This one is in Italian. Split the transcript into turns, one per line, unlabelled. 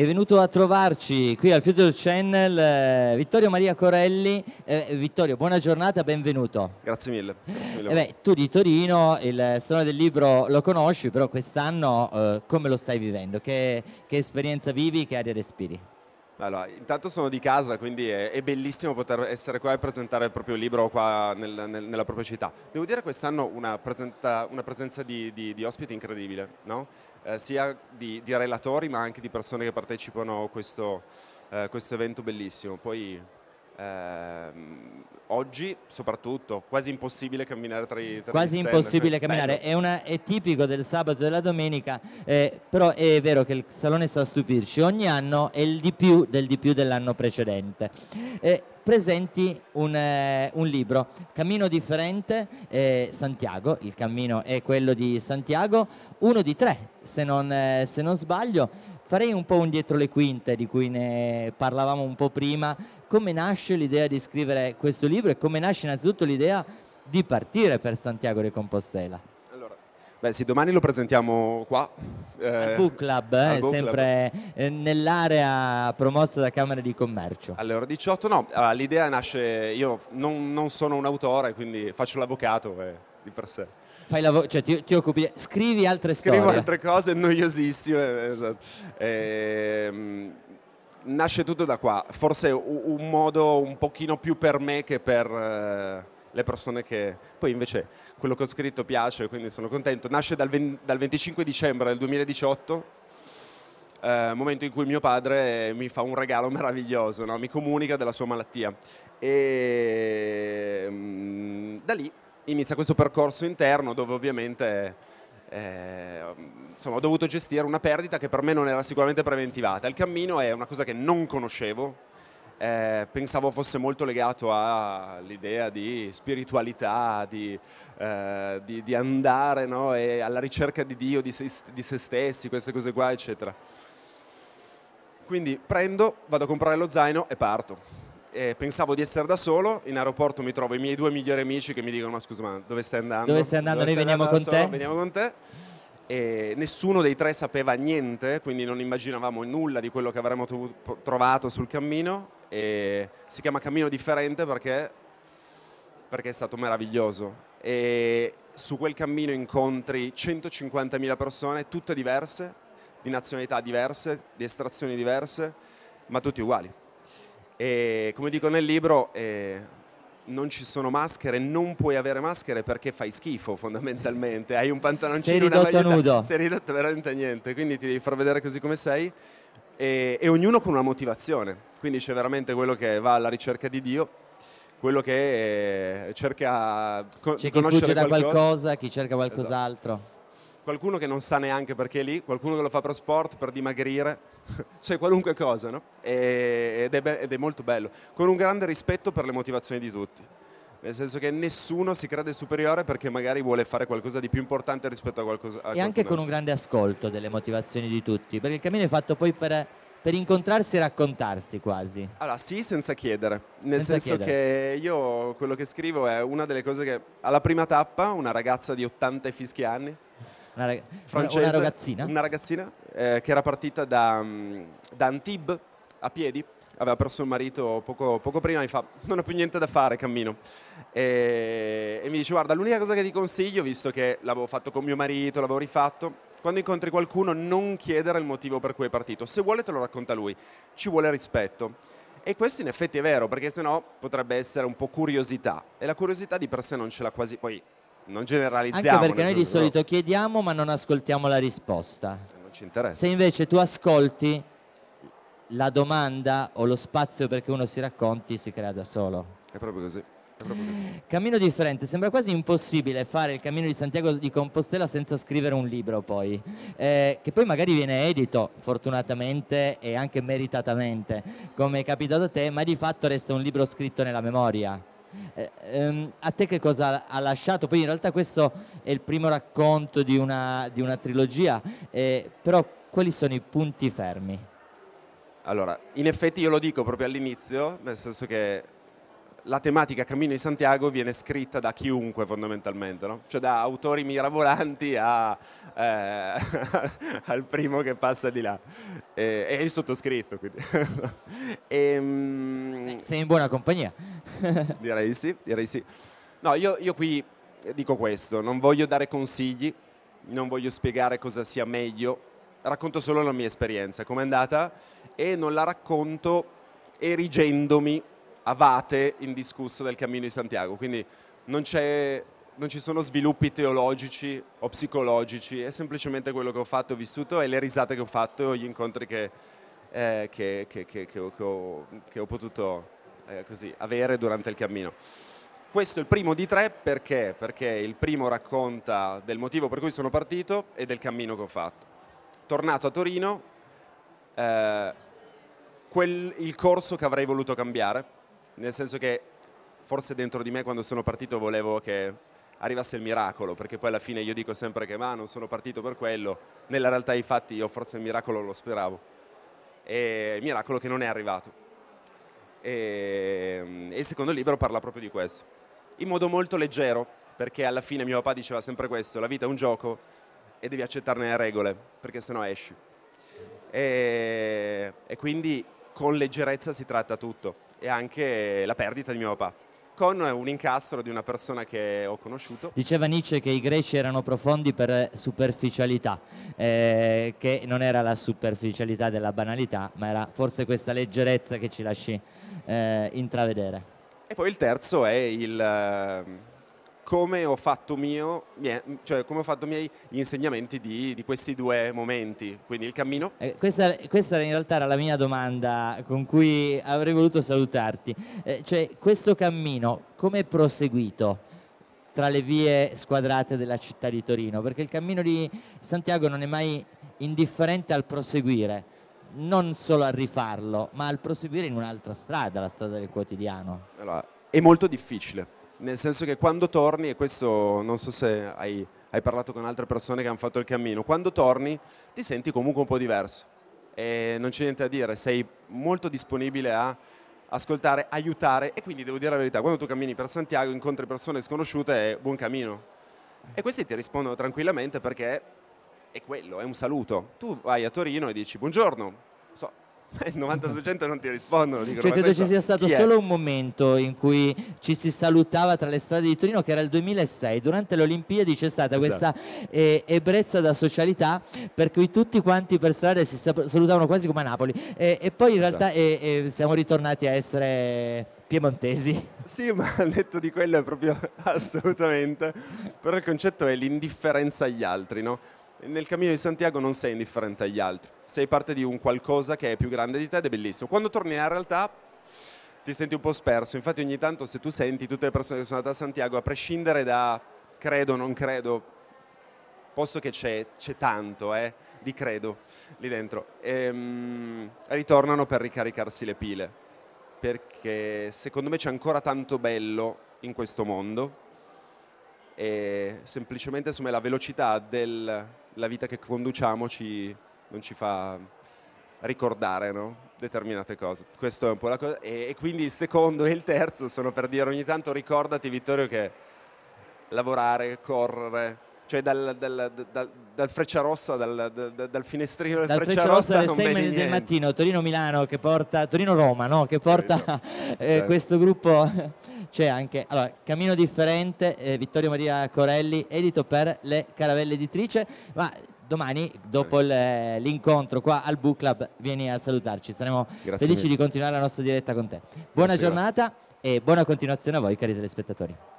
È venuto a trovarci qui al Future Channel eh, Vittorio Maria Corelli. Eh, Vittorio, buona giornata, benvenuto. Grazie mille. Grazie mille. Eh beh, tu di Torino, il Salone del Libro lo conosci, però quest'anno eh, come lo stai vivendo? Che, che esperienza vivi, che aria respiri?
Allora, intanto sono di casa, quindi è, è, bellissimo poter essere qua e presentare il proprio libro qua nel, nel, nella propria città. Devo dire quest'anno una, presenta, una presenza di, di, di, ospiti incredibile, no? eh, sia di, di, relatori ma anche di persone che partecipano a questo, eh, questo evento bellissimo. Poi Ehm, oggi soprattutto quasi impossibile camminare tra i tra quasi impossibile cioè, camminare è,
una, è, tipico del sabato e della domenica eh, però è vero che il salone sta a stupirci ogni anno è il di più del di più dell'anno precedente eh, presenti un, eh, un, libro Cammino differente eh, Santiago il cammino è quello di Santiago uno di tre se non, eh, se non sbaglio farei un po' un dietro le quinte di cui ne parlavamo un po' prima come nasce l'idea di scrivere questo libro e come nasce innanzitutto l'idea di partire per Santiago de Compostela? Allora, beh
sì, domani lo presentiamo qua. Eh, al Book Club, eh, Book sempre
Club. Eh, nell'area promossa da Camera di Commercio.
Allora, 18, no, allora, ah, l'idea nasce, io non, non, sono un autore, quindi faccio l'avvocato di per sé.
Fai la vo- cioè ti, ti, occupi, scrivi altre Scrivo storie. Scrivo
altre cose noiosissime, esatto. E, ehm, nasce tutto da qua, forse un modo un pochino più per me che per eh, le persone che... Poi invece quello che ho scritto piace, quindi sono contento. Nasce dal, 20, dal 25 dicembre del 2018, eh, momento in cui mio padre eh, mi fa un regalo meraviglioso, no? mi comunica della sua malattia. E mh, mm, da lì inizia questo percorso interno dove ovviamente eh, insomma, ho dovuto gestire una perdita che per me non era sicuramente preventivata. Il cammino è una cosa che non conoscevo, eh, pensavo fosse molto legato all'idea di spiritualità, di, eh, di, di andare no? alla ricerca di Dio, di se, di se, stessi, queste cose qua, eccetera. Quindi prendo, vado a comprare lo zaino e parto eh, pensavo di essere da solo, in aeroporto mi trovo i miei due migliori amici che mi dicono ma scusa ma dove stai andando? Dove stai andando? Dove noi stai veniamo, andando con veniamo con te. E nessuno dei tre sapeva niente, quindi non immaginavamo nulla di quello che avremmo trovato sul cammino. E si chiama Cammino Differente perché, perché è stato meraviglioso. E su quel cammino incontri 150.000 persone, tutte diverse, di nazionalità diverse, di estrazioni diverse, ma tutti uguali. E come dico nel libro, eh, non ci sono maschere, non puoi avere maschere perché fai schifo fondamentalmente. Hai un pantaloncino, sei ridotto una nudo. sei ridotto veramente a niente, quindi ti devi far vedere così come sei. E, e ognuno con una motivazione. Quindi c'è veramente quello che va alla ricerca di Dio, quello che eh, cerca con- c'è chi conoscere fugge da qualcosa,
chi cerca qualcos'altro. Esatto
qualcuno che non sa neanche perché è lì, qualcuno che lo fa per sport, per dimagrire, cioè qualunque cosa, no? ed, è ed è molto bello, con un grande rispetto per le motivazioni di tutti. Nel senso che nessuno si crede superiore perché magari vuole fare qualcosa di più importante rispetto a qualcosa. A e anche con un grande
ascolto delle motivazioni di tutti, perché il cammino è fatto poi per, per incontrarsi e raccontarsi quasi. Allora, sì, senza chiedere. Nel senza senso
chiedere. che io quello che scrivo è una delle cose che alla prima tappa una ragazza di 80 e fischi anni una, rag- francese, una ragazzina? Una ragazzina eh, che era partita da, mm, da Antibes a piedi, aveva perso il marito poco, poco, prima, mi fa non ho più niente da fare, cammino. E, e, mi dice guarda, l'unica cosa che ti consiglio, visto che l'avevo fatto con mio marito, l'avevo rifatto, quando incontri qualcuno non chiedere il motivo per cui è partito, se vuole te lo racconta lui, ci vuole rispetto. E questo in effetti è vero, perché sennò potrebbe essere un po' curiosità, e la curiosità di per sé non ce l'ha quasi, poi non generalizziamo. Anche perché noi di solito
chiediamo ma non ascoltiamo la risposta. Eh, non ci interessa. Se invece tu ascolti la domanda o lo spazio perché uno si racconti si crea da solo. È proprio così. Cammino differente, sembra quasi impossibile fare il cammino di Santiago di Compostela senza scrivere un libro poi, eh, che poi magari viene edito fortunatamente e anche meritatamente, come è capitato a te, ma di fatto resta un libro scritto nella memoria. Eh, ehm, a te che cosa ha lasciato? Poi in realtà questo è il primo racconto di una, di una trilogia, eh, però quali sono i punti fermi? Allora, in effetti io
lo dico proprio all'inizio, nel senso che la tematica Cammino di Santiago viene scritta da chiunque fondamentalmente, no? cioè da autori miravolanti a, eh, al primo che passa di là. E, e il sottoscritto, quindi. e, ehm, Sei
in buona compagnia.
direi sì, direi sì. No, io, io qui dico questo, non voglio dare consigli, non voglio spiegare cosa sia meglio, racconto solo la mia esperienza, com'è andata, e non la racconto erigendomi avate indiscusso del cammino di Santiago, quindi non, non, ci sono sviluppi teologici o psicologici, è semplicemente quello che ho fatto, ho vissuto e le risate che ho fatto, gli incontri che, eh, che, che, che ho, ho, ho, potuto eh, così, avere durante il cammino. Questo è il primo di tre perché? Perché il primo racconta del motivo per cui sono partito e del cammino che ho fatto. Tornato a Torino, eh, quel, il corso che avrei voluto cambiare, nel senso che forse dentro di me quando sono partito volevo che arrivasse il miracolo, perché poi alla fine io dico sempre che ma non sono partito per quello, nella realtà dei fatti io forse il miracolo lo speravo, e il miracolo che non è arrivato. E, mm, e il secondo libro parla proprio di questo, in modo molto leggero, perché alla fine mio papà diceva sempre questo, la vita è un gioco e devi accettarne le regole, perché sennò esci. E, e quindi con leggerezza si tratta tutto e anche la perdita di mio papà con un incastro di una persona che ho conosciuto.
Diceva Nietzsche che i greci erano profondi per superficialità, eh, che non era la superficialità della banalità, ma era forse questa leggerezza che ci lasci eh, intravedere.
E poi il terzo è il, come ho fatto, mio, cioè come ho fatto miei gli insegnamenti di, di, questi due momenti, quindi il cammino. Eh,
questa, questa, in realtà era la mia domanda con cui avrei voluto salutarti, eh, cioè questo cammino come è proseguito? tra le vie squadrate della città di Torino, perché il cammino di Santiago non è mai indifferente al proseguire, non solo al rifarlo, ma al proseguire in un'altra strada, la strada del quotidiano. Allora, è molto difficile nel senso che
quando torni, e questo non so se hai, hai parlato con altre persone che hanno fatto il cammino, quando torni ti senti comunque un po' diverso e non c'è niente da dire, sei molto disponibile a ascoltare, aiutare e quindi devo dire la verità, quando tu cammini per Santiago incontri persone sconosciute e buon cammino. E questi ti rispondono tranquillamente perché è quello, è un saluto. Tu vai a Torino e dici buongiorno, so, il 90 su 100 non ti rispondono. Dicono, cioè, credo ci sia stato solo
un momento in cui ci si salutava tra le strade di Torino, che era il 2006. Durante le Olimpiadi c'è stata esatto. questa eh, ebbrezza da socialità, per cui tutti quanti per strada si salutavano quasi come a Napoli. E, e poi in esatto. realtà e, eh, e eh, siamo ritornati a essere piemontesi.
Sì, ma al di quello è proprio assolutamente. Però il concetto è l'indifferenza agli altri, no? nel cammino di Santiago non sei indifferente agli altri, sei parte di un qualcosa che è più grande di te ed è bellissimo. Quando torni alla realtà ti senti un po' sperso, infatti ogni tanto se tu senti tutte le persone che sono andate a Santiago, a prescindere da credo o non credo, posto che c'è, tanto eh, di credo lì dentro, ehm, ritornano per ricaricarsi le pile, perché secondo me c'è ancora tanto bello in questo mondo e semplicemente insomma, la velocità del la vita che conduciamo ci, non ci fa ricordare no? determinate cose. Questo è un po' la cosa. E, e, quindi il secondo e il terzo sono per dire ogni tanto ricordati Vittorio che lavorare, correre, cioè dal, dal, dal, dal Frecciarossa, dal, finestrino del dal Frecciarossa, alle 6 del niente.
mattino, Torino-Milano che porta, Torino-Roma no? che porta eh, certo. questo gruppo, c'è anche allora, Cammino Differente, eh, Vittorio Maria Corelli, edito per le Caravelle Editrice, ma domani dopo l'incontro qua al Book Club vieni a salutarci, saremo grazie felici mille. di continuare la nostra diretta con te. Buona grazie, giornata grazie. e buona continuazione a voi cari telespettatori.